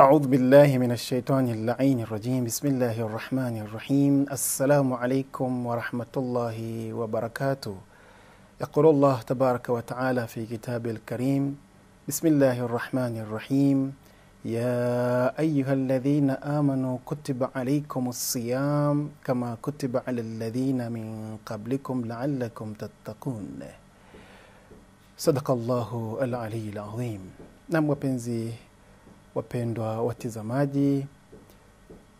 أعوذ بالله من الشيطان اللعين الرجيم بسم الله الرحمن الرحيم السلام عليكم ورحمة الله وبركاته يقول الله تبارك وتعالى في كتاب الكريم بسم الله الرحمن الرحيم يا أيها الذين آمنوا كتب عليكم الصيام كما كتب على الذين من قبلكم لعلكم تتقون صدق الله العلي العظيم نعم وبنزي wapendwa watizamaji,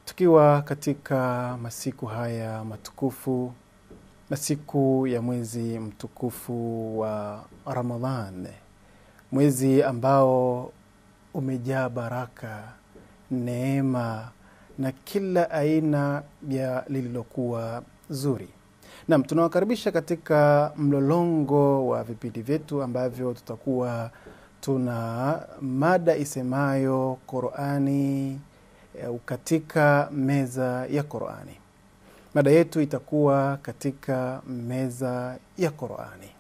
tukiwa katika masiku haya matukufu, masiku ya mwezi mtukufu wa Ramadhan, mwezi ambao umejaa baraka, neema na kila aina ya lililokuwa zuri. nam tunawakaribisha katika mlolongo wa vipindi vyetu ambavyo tutakuwa tuna mada isemayo Qurani eh, katika meza ya Qurani. Mada yetu itakuwa katika meza ya Qurani.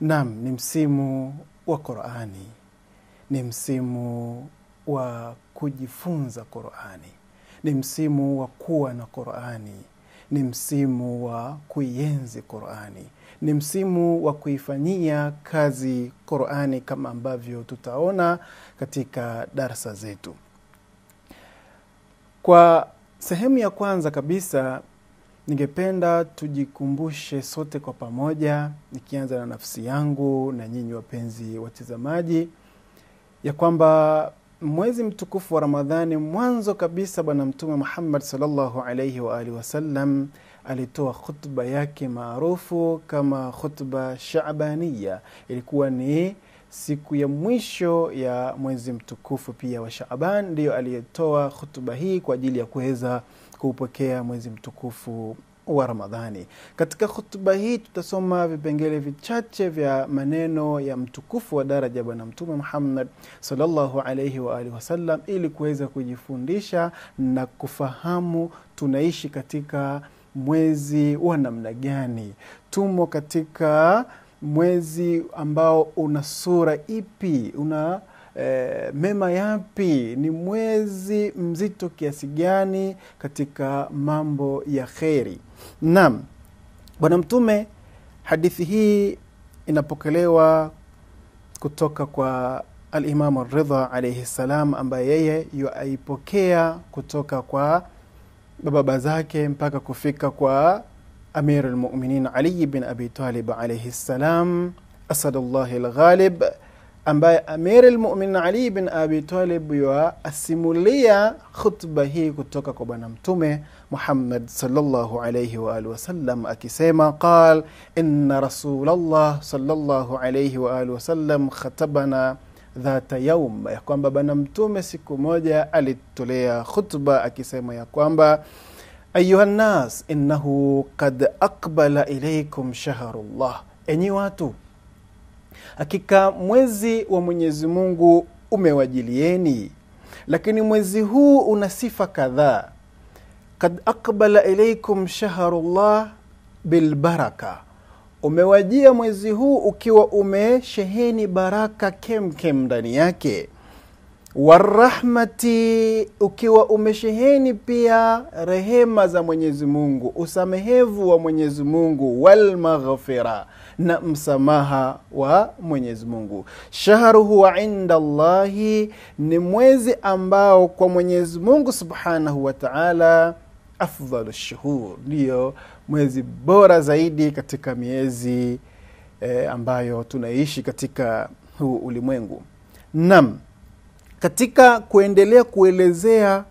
Naam, ni msimu wa Qurani, ni msimu wa kujifunza Qurani, ni msimu wa kuwa na Qurani, ni msimu wa kuienzi Qurani ni msimu wa kuifanyia kazi Qur'ani kama ambavyo tutaona katika darsa zetu. Kwa sehemu ya kwanza kabisa, ningependa tujikumbushe sote kwa pamoja, nikianza na nafsi yangu na nyinyi wapenzi watazamaji, ya kwamba mwezi mtukufu wa Ramadhani, mwanzo kabisa Bwana Mtume Muhammad sallallahu alaihi wa alihi wasallam alitoa khutba yake maarufu kama khutba shabania Ilikuwa ni siku ya mwisho ya mwezi mtukufu pia wa shaban ndiyo aliyetoa khutba hii kwa ajili ya kuweza kuupokea mwezi mtukufu wa Ramadhani. Katika khutba hii tutasoma vipengele vichache vya maneno ya mtukufu wa daraja Bwana Mtume Muhammad salllahu alaihi waalihi wasallam, ili kuweza kujifundisha na kufahamu tunaishi katika mwezi wa namna gani? Tumo katika mwezi ambao una sura ipi? Una E, mema yapi? Ni mwezi mzito kiasi gani katika mambo ya kheri? Naam, Bwana Mtume, hadithi hii inapokelewa kutoka kwa Alimamu Ridha alaihi ssalam, ambaye yeye yuaipokea kutoka kwa baba zake mpaka kufika kwa amir lmuminin ali bin abi talib alaihi ssalam asadullahi lghalib ambaye amir lmuminin ali bin abi talib asimulia khutba hii kutoka kwa bwana mtume muhammad salllahu alaihi waalihi wasallam akisema qal ina rasulllah salllahu alaihi waalihi wasallam khatabana dhata yaum, ya kwamba Bwana Mtume siku moja alitolea khutba akisema ya kwamba ayuha nnas innahu kad aqbala ilaikum shahrullah, enyi watu, hakika mwezi wa Mwenyezi Mungu umewajilieni, lakini mwezi huu una sifa kadhaa. Kad aqbala ilaikum shahrullah bilbaraka umewajia mwezi huu ukiwa umesheheni baraka kemkem ndani yake warahmati ukiwa umesheheni pia rehema za mwenyezi mungu usamehevu wa mwenyezi mungu walmaghfira na msamaha wa mwenyezi mungu huwa inda llahi ni mwezi ambao kwa mwenyezi mungu subhanahu wa taala afdhal shuhur, ndiyo mwezi bora zaidi katika miezi e, ambayo tunaishi katika huu ulimwengu. Naam, katika kuendelea kuelezea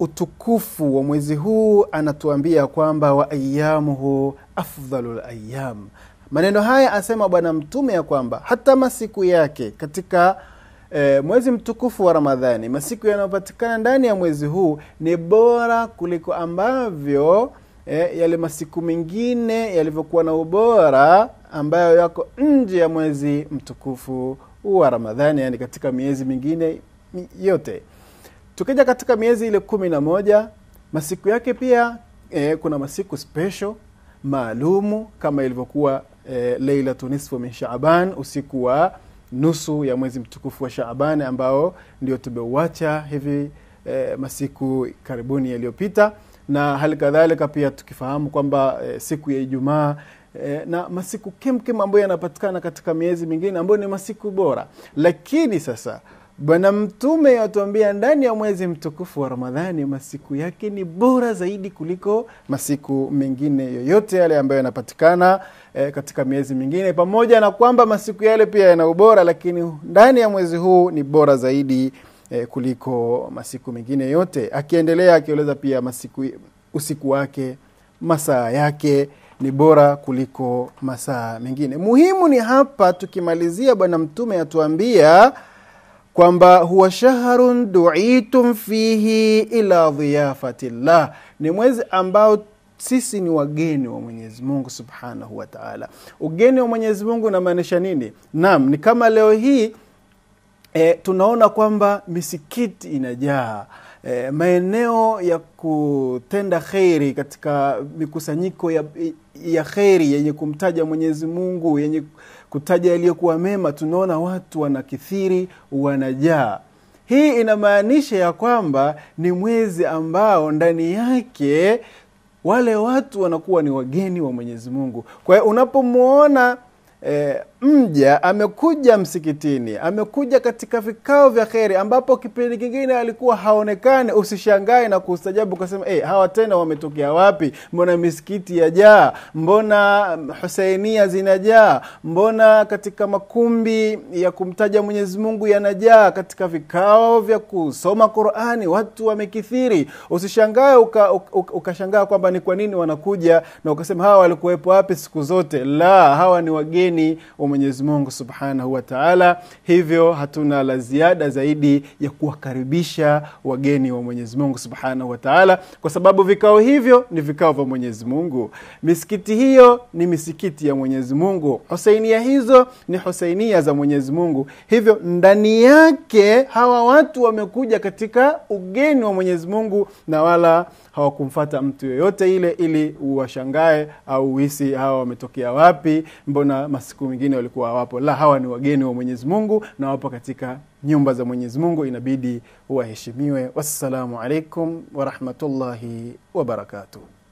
utukufu wa mwezi huu anatuambia kwamba wa ayamuhu afdhalu layam. Maneno haya asema Bwana Mtume ya kwamba hata masiku yake katika E, mwezi mtukufu wa Ramadhani, masiku yanayopatikana ndani ya mwezi huu ni bora kuliko ambavyo e, yale masiku mengine yalivyokuwa na ubora ambayo yako nje ya mwezi mtukufu wa Ramadhani, yani katika miezi mingine yote. Tukija katika miezi ile kumi na moja masiku yake pia e, kuna masiku special maalumu kama ilivyokuwa e, Lailatu nisfu min Shaaban, usiku wa nusu ya mwezi mtukufu wa Shaaban ambao ndio tumeuacha hivi e, masiku karibuni yaliyopita, na hali kadhalika pia tukifahamu kwamba e, siku ya Ijumaa e, na masiku kemkem ambayo yanapatikana katika miezi mingine ambayo ni masiku bora, lakini sasa Bwana Mtume atuambia ndani ya mwezi mtukufu wa Ramadhani masiku yake ni bora zaidi kuliko masiku mengine yoyote yale ambayo yanapatikana e, katika miezi mingine, pamoja na kwamba masiku yale pia yana ubora, lakini ndani ya mwezi huu ni bora zaidi e, kuliko masiku mengine yote. Akiendelea akieleza pia masiku, usiku wake, masaa yake ni bora kuliko masaa mengine. Muhimu ni hapa, tukimalizia Bwana Mtume atuambia kwamba huwa shahrun duitum fihi ila llah, ni mwezi ambao sisi ni wageni wa Mwenyezi Mungu subhanahu wa taala. Ugeni wa Mwenyezi Mungu unamaanisha nini? Naam, ni kama leo hii e, tunaona kwamba misikiti inajaa eh, maeneo ya kutenda kheri katika mikusanyiko ya, ya kheri yenye kumtaja Mwenyezi Mungu, yenye kutaja yaliyokuwa mema, tunaona watu wanakithiri, wanajaa. Hii inamaanisha ya kwamba ni mwezi ambao ndani yake wale watu wanakuwa ni wageni wa Mwenyezi Mungu. Kwa hiyo unapomwona eh, mja amekuja msikitini, amekuja katika vikao vya kheri, ambapo kipindi kingine alikuwa haonekani usishangae na kustajabu ukasema, hey, eh, hawa tena wametokea wapi? Mbona misikiti yajaa? Mbona mm, husainia zinajaa? Mbona katika makumbi ya kumtaja Mwenyezi Mungu yanajaa? Katika vikao vya kusoma Qurani watu wamekithiri. Usishangae ukashangaa uka, uka, uka kwamba ni kwa nini wanakuja, na ukasema hawa walikuwepo wapi siku zote? La, hawa ni wageni ume mwenyezimungu subhanahu wa taala hivyo hatuna la ziada zaidi ya kuwakaribisha wageni wa mwenyezimungu subhanahu wa taala kwa sababu vikao hivyo ni vikao vya mwenyezimungu misikiti hiyo ni misikiti ya mwenyezimungu husainia hizo ni husainia za mwenyezimungu hivyo ndani yake hawa watu wamekuja katika ugeni wa mwenyezimungu na wala hawakumfata mtu yoyote ile ili uwashangae au uisi hawa wametokea wapi mbona masiku mengine walikuwa hawapo. La, hawa ni wageni wa Mwenyezi Mungu na wapo katika nyumba za Mwenyezi Mungu, inabidi waheshimiwe. Wassalamu alaikum warahmatullahi wabarakatuh.